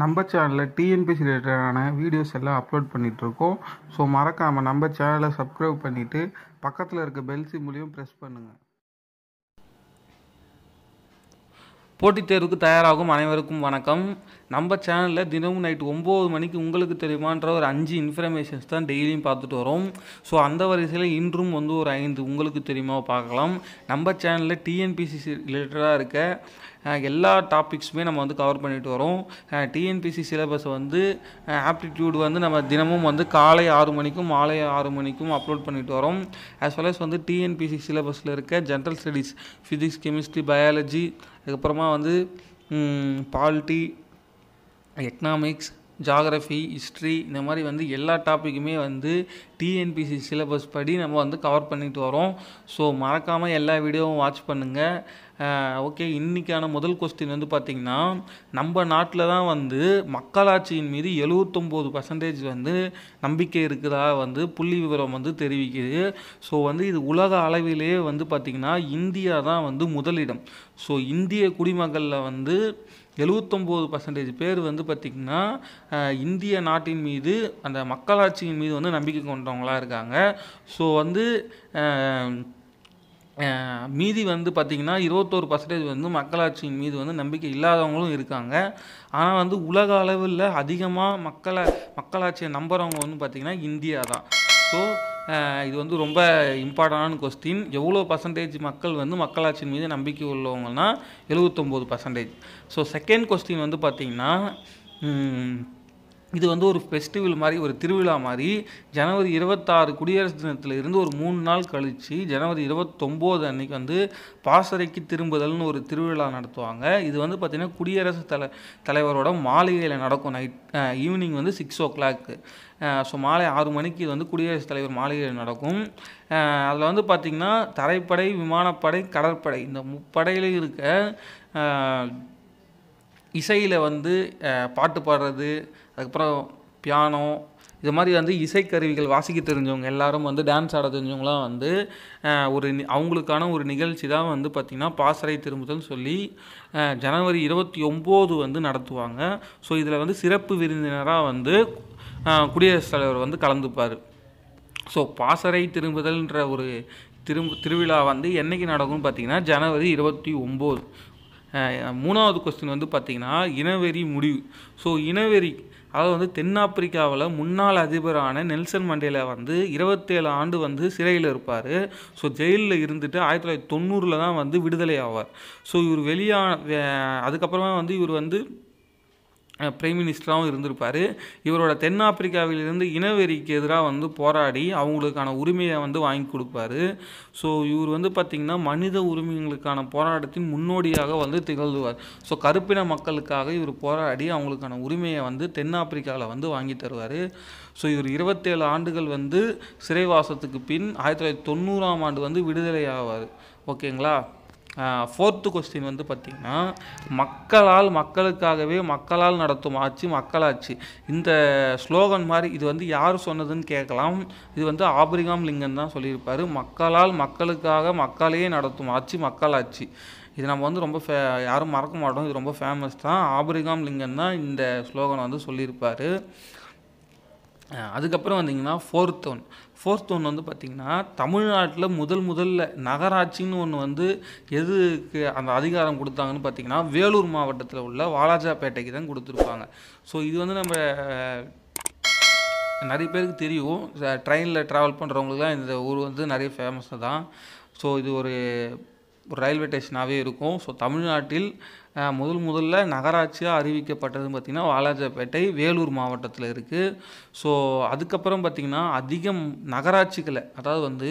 நம்ம சேனலில் டிஎன்பிசி ரிலேட்டடான வீடியோஸ் எல்லாம் அப்லோட் பண்ணிகிட்ருக்கோம் ஸோ மறக்காமல் நம்ம சேனலை சப்ஸ்கிரைப் பண்ணிவிட்டு பக்கத்தில் இருக்க பெல் சிம்பிளையும் ப்ரெஸ் பண்ணுங்கள் போட்டித் தேர்வுக்கு தயாராகும் அனைவருக்கும் வணக்கம் நம்ம சேனலில் தினமும் நைட் ஒம்பது மணிக்கு உங்களுக்கு தெரியுமான்ற ஒரு அஞ்சு இன்ஃபர்மேஷன்ஸ் தான் டெய்லியும் பார்த்துட்டு வரோம் ஸோ அந்த வரிசையில் இன்றும் வந்து ஒரு ஐந்து உங்களுக்கு தெரியுமா பார்க்கலாம் நம்ம சேனலில் டிஎன்பிசிசி ரிலேட்டடாக இருக்க எல்லா டாபிக்ஸுமே நம்ம வந்து கவர் பண்ணிட்டு வரோம் டிஎன்பிசி சிலபஸ் வந்து ஆப்டிடியூட் வந்து நம்ம தினமும் வந்து காலை ஆறு மணிக்கும் மாலை ஆறு மணிக்கும் அப்லோட் பண்ணிட்டு வரோம் ஆஸ் வெல் அஸ் வந்து டிஎன்பிசி சிலபஸில் இருக்க general studies physics chemistry biology அதுக்கப்புறமா வந்து பாலிட்டி எக்கனாமிக்ஸ் ஜாகிரஃபி ஹிஸ்ட்ரி இந்த மாதிரி வந்து எல்லா டாப்பிக்குமே வந்து டிஎன்பிசி சிலபஸ் படி நம்ம வந்து கவர் பண்ணிட்டு வரோம் ஸோ மறக்காமல் எல்லா வீடியோவும் வாட்ச் பண்ணுங்கள் ஓகே இன்றைக்கான முதல் கொஸ்டின் வந்து பார்த்திங்கன்னா நம்ம நாட்டில் தான் வந்து மக்களாட்சியின் மீது எழுவத்தொம்போது பர்சன்டேஜ் வந்து நம்பிக்கை இருக்குதா வந்து புள்ளி விவரம் வந்து தெரிவிக்குது ஸோ வந்து இது உலக அளவிலேயே வந்து பார்த்திங்கன்னா இந்தியா தான் வந்து முதலிடம் ஸோ இந்திய குடிமக்களில் வந்து எழுவத்தொம்போது பர்சன்டேஜ் பேர் வந்து பார்த்திங்கன்னா இந்திய நாட்டின் மீது அந்த மக்களாட்சியின் மீது வந்து நம்பிக்கை கொண்டவங்களாக இருக்காங்க ஸோ வந்து மீதி வந்து பார்த்திங்கன்னா இருபத்தோரு பர்சன்டேஜ் வந்து மக்களாட்சியின் மீது வந்து நம்பிக்கை இல்லாதவங்களும் இருக்காங்க ஆனால் வந்து உலக அளவில் அதிகமாக மக்களை மக்களாட்சியை நம்புகிறவங்க வந்து பார்த்திங்கன்னா இந்தியா தான் ஸோ இது வந்து ரொம்ப இம்பார்ட்டண்டான கொஸ்டின் எவ்வளோ பர்சன்டேஜ் மக்கள் வந்து மக்களாட்சியின் மீது நம்பிக்கை உள்ளவங்கன்னா எழுபத்தொம்போது பர்சன்டேஜ் ஸோ செகண்ட் கொஸ்டின் வந்து பார்த்திங்கன்னா இது வந்து ஒரு ஃபெஸ்டிவல் மாதிரி ஒரு திருவிழா மாதிரி ஜனவரி இருபத்தாறு குடியரசு தினத்தில் இருந்து ஒரு மூணு நாள் கழித்து ஜனவரி இருபத்தொம்போது அன்னைக்கு வந்து பாசறைக்கு திரும்புதல்னு ஒரு திருவிழா நடத்துவாங்க இது வந்து பார்த்திங்கன்னா குடியரசு தலை தலைவரோட மாளிகையில் நடக்கும் நைட் ஈவினிங் வந்து சிக்ஸ் ஓ கிளாக்கு ஸோ மாலை ஆறு மணிக்கு இது வந்து குடியரசுத் தலைவர் மாளிகையில் நடக்கும் அதில் வந்து பார்த்திங்கன்னா தரைப்படை விமானப்படை கடற்படை இந்த முப்படையிலையும் இருக்க இசையில் வந்து பாட்டு பாடுறது அதுக்கப்புறம் பியானோ இது மாதிரி வந்து இசைக்கருவிகள் வாசிக்க தெரிஞ்சவங்க எல்லாரும் வந்து டான்ஸ் ஆட தெரிஞ்சவங்களாம் வந்து ஒரு அவங்களுக்கான ஒரு நிகழ்ச்சி தான் வந்து பார்த்திங்கன்னா பாசறை திரும்புதல் சொல்லி ஜனவரி இருபத்தி ஒம்போது வந்து நடத்துவாங்க ஸோ இதில் வந்து சிறப்பு விருந்தினராக வந்து குடியரசுத் தலைவர் வந்து கலந்துப்பார் ஸோ பாசறை திரும்புதல்ன்ற ஒரு திரும்ப திருவிழா வந்து என்றைக்கு நடக்கும்னு பார்த்திங்கன்னா ஜனவரி இருபத்தி ஒம்பது மூணாவது கொஸ்டின் வந்து பார்த்திங்கன்னா இனவெறி முடிவு ஸோ இனவெறி அதாவது வந்து தென்னாப்பிரிக்காவில் முன்னாள் அதிபரான நெல்சன் மண்டேல வந்து இருபத்தேழு ஆண்டு வந்து சிறையில் இருப்பார் ஸோ ஜெயிலில் இருந்துட்டு ஆயிரத்தி தொள்ளாயிரத்தி தொண்ணூறில் தான் வந்து விடுதலை ஆவார் ஸோ இவர் வெளியான அதுக்கப்புறமா வந்து இவர் வந்து பிரைம் மினிஸ்டராகவும் இருந்திருப்பார் இவரோட தென்னாப்பிரிக்காவிலிருந்து இனவெறிக்கு எதிராக வந்து போராடி அவங்களுக்கான உரிமையை வந்து வாங்கி கொடுப்பாரு ஸோ இவர் வந்து பார்த்திங்கன்னா மனித உரிமைகளுக்கான போராட்டத்தின் முன்னோடியாக வந்து திகழ்வார் ஸோ கருப்பின மக்களுக்காக இவர் போராடி அவங்களுக்கான உரிமையை வந்து தென்னாப்பிரிக்காவில் வந்து வாங்கி தருவார் ஸோ இவர் இருபத்தேழு ஆண்டுகள் வந்து சிறைவாசத்துக்கு பின் ஆயிரத்தி தொள்ளாயிரத்தி தொண்ணூறாம் ஆண்டு வந்து விடுதலை ஆவார் ஓகேங்களா ஃபோர்த்து கொஸ்டின் வந்து பார்த்திங்கன்னா மக்களால் மக்களுக்காகவே மக்களால் நடத்தும் ஆட்சி மக்களாட்சி இந்த ஸ்லோகன் மாதிரி இது வந்து யார் சொன்னதுன்னு கேட்கலாம் இது வந்து ஆபிரிகாம் லிங்கன் தான் சொல்லியிருப்பார் மக்களால் மக்களுக்காக மக்களையே நடத்தும் ஆட்சி மக்களாட்சி இது நம்ம வந்து ரொம்ப ஃபே யாரும் மறக்க மாட்டோம் இது ரொம்ப ஃபேமஸ் தான் ஆபிரிகாம் லிங்கன் தான் இந்த ஸ்லோகன் வந்து சொல்லியிருப்பார் அதுக்கப்புறம் வந்தீங்கன்னா ஃபோர்த் ஒன் ஃபோர்த் ஒன் வந்து பார்த்திங்கன்னா தமிழ்நாட்டில் முதல் முதல்ல நகராட்சின்னு ஒன்று வந்து எதுக்கு அந்த அதிகாரம் கொடுத்தாங்கன்னு பார்த்தீங்கன்னா வேலூர் மாவட்டத்தில் உள்ள வாலாஜாபேட்டைக்கு தான் கொடுத்துருப்பாங்க ஸோ இது வந்து நம்ம நிறைய பேருக்கு தெரியும் ட்ரெயினில் ட்ராவல் பண்ணுறவங்களுக்குலாம் இந்த ஊர் வந்து நிறைய ஃபேமஸ் தான் ஸோ இது ஒரு ஒரு ரயில்வே ஸ்டேஷனாகவே இருக்கும் ஸோ தமிழ்நாட்டில் முதல் முதல்ல நகராட்சியாக அறிவிக்கப்பட்டது பார்த்திங்கன்னா வாலாஜாப்பேட்டை வேலூர் மாவட்டத்தில் இருக்குது ஸோ அதுக்கப்புறம் பார்த்திங்கன்னா அதிகம் நகராட்சிகளை அதாவது வந்து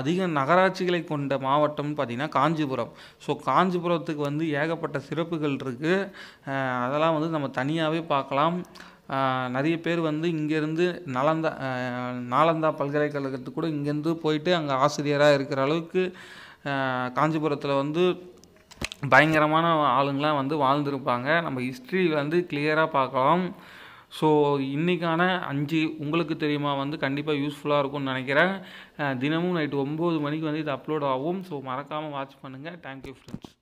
அதிக நகராட்சிகளை கொண்ட மாவட்டம்னு பார்த்திங்கன்னா காஞ்சிபுரம் ஸோ காஞ்சிபுரத்துக்கு வந்து ஏகப்பட்ட சிறப்புகள் இருக்குது அதெல்லாம் வந்து நம்ம தனியாகவே பார்க்கலாம் நிறைய பேர் வந்து இங்கேருந்து நலந்தா நாலந்தா பல்கலைக்கழகத்துக்கு கூட இங்கேருந்து போயிட்டு அங்கே ஆசிரியராக இருக்கிற அளவுக்கு காஞ்சிபுரத்தில் வந்து பயங்கரமான ஆளுங்களாம் வந்து வாழ்ந்துருப்பாங்க நம்ம ஹிஸ்ட்ரி வந்து கிளியராக பார்க்கலாம் ஸோ இன்றைக்கான அஞ்சு உங்களுக்கு தெரியுமா வந்து கண்டிப்பாக யூஸ்ஃபுல்லாக இருக்கும்னு நினைக்கிறேன் தினமும் நைட்டு ஒம்பது மணிக்கு வந்து இது அப்லோட் ஆகும் ஸோ மறக்காமல் வாட்ச் பண்ணுங்கள் தேங்க்யூ ஃப்ரெண்ட்ஸ்